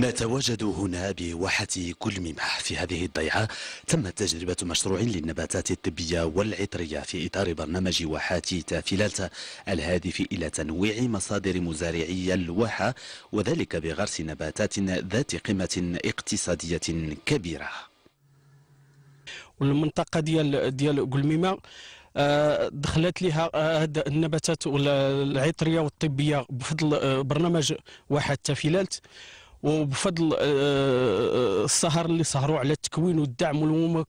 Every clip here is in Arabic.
نتواجد هنا بواحة كلممة في هذه الضيعة تمت تجربة مشروع للنباتات الطبية والعطرية في إطار برنامج واحات فلالتا الهادف إلى تنويع مصادر مزارعي الواحة وذلك بغرس نباتات ذات قيمة اقتصادية كبيرة والمنطقة ديال ديال قلميمة آه، دخلت لها آه، هاد النباتات العطريه والطبيه بفضل آه، برنامج واحة فلالت وبفضل آه، آه، السهر اللي سهروا على التكوين والدعم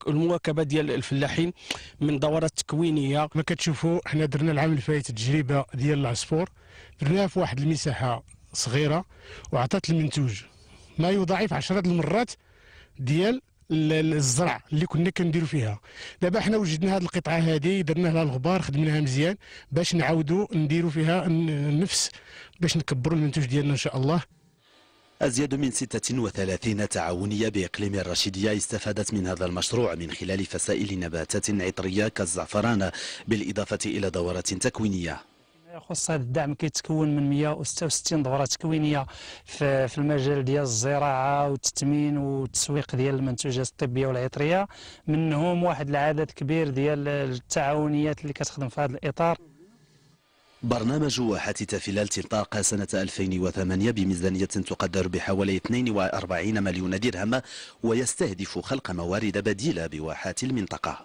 والمواكبه ديال الفلاحين من دورات تكوينيه ما كتشوفوا حنا درنا العام اللي فات تجربه ديال العصفور درناها في واحد المساحه صغيره وعطات المنتوج ما يضاعف عشرات المرات ديال الزرع اللي كنا كنديروا فيها دابا حنا وجدنا هذه القطعه هذه درنا لها الغبار خدمناها مزيان باش نعاودوا نديروا فيها نفس باش نكبروا المنتوج ديالنا ان شاء الله أزيد من 36 تعاونية بإقليم الرشيدية استفادت من هذا المشروع من خلال فسائل نباتات عطرية كالزعفران بالإضافة إلى دورات تكوينية يخص هذا الدعم كيتكون من 166 دوره تكوينيه في المجال ديال الزراعه والتثمين والتسويق ديال المنتوجات الطبيه والعطريه منهم واحد العدد كبير ديال التعاونيات اللي كتخدم في هذا الاطار برنامج واحة تافيلالت الطاقة سنة 2008 بميزانية تقدر بحوالي 42 مليون درهم ويستهدف خلق موارد بديلة بواحات المنطقة